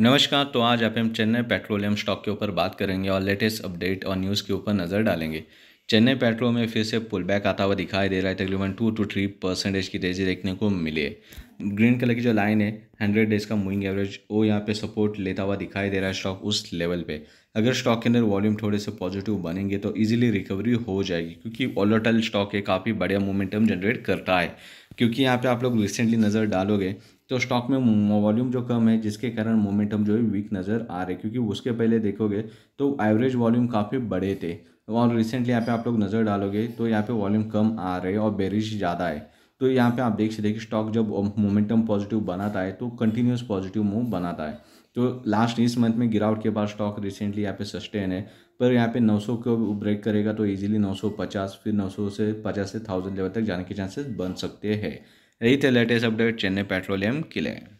नमस्कार तो आज आप हम चेन्नई पेट्रोलियम स्टॉक के ऊपर बात करेंगे और लेटेस्ट अपडेट और न्यूज़ के ऊपर नज़र डालेंगे चेन्नई पेट्रोल में फिर से पुल बैक आता हुआ दिखाई दे रहा है तकरीबन टू टू थ्री परसेंटेज की तेज़ी देखने को मिली है ग्रीन कलर की जो लाइन है हंड्रेड डेज का मूविंग एवरेज वो यहाँ पे सपोर्ट लेता हुआ दिखाई दे रहा है स्टॉक उस लेवल पे अगर स्टॉक के अंदर वॉल्यूम थोड़े से पॉजिटिव बनेंगे तो इजीली रिकवरी हो जाएगी क्योंकि वॉलोटाइल स्टॉक है काफ़ी बढ़िया मोमेंटम जनरेट करता है क्योंकि यहाँ पे आप लोग रिसेंटली नज़र डालोगे तो स्टॉक में वॉल्यूम जो कम है जिसके कारण मोमेंटम जो है वीक नज़र आ रहे क्योंकि उसके पहले देखोगे तो एवरेज वॉल्यूम काफ़ी बड़े थे और रिसेंटली यहाँ पे आप लोग नज़र डालोगे तो यहाँ पे वॉल्यूम कम आ रहे और बेरिश ज़्यादा है तो यहाँ पे आप देख सकते हैं कि स्टॉक जब मोमेंटम पॉजिटिव बनाता है तो कंटिन्यूस पॉजिटिव मूव बनाता है तो लास्ट इस मंथ में गिरावट के बाद स्टॉक रिसेंटली यहाँ पे सस्टेन है पर यहाँ पे 900 को ब्रेक करेगा तो इजीली 950 फिर 900 से 50 से 1000 लेवल तक जाने के चांसेस बन सकते हैं यही थे लेटेस्ट अपडेट चेन्नई पेट्रोलियम के लिए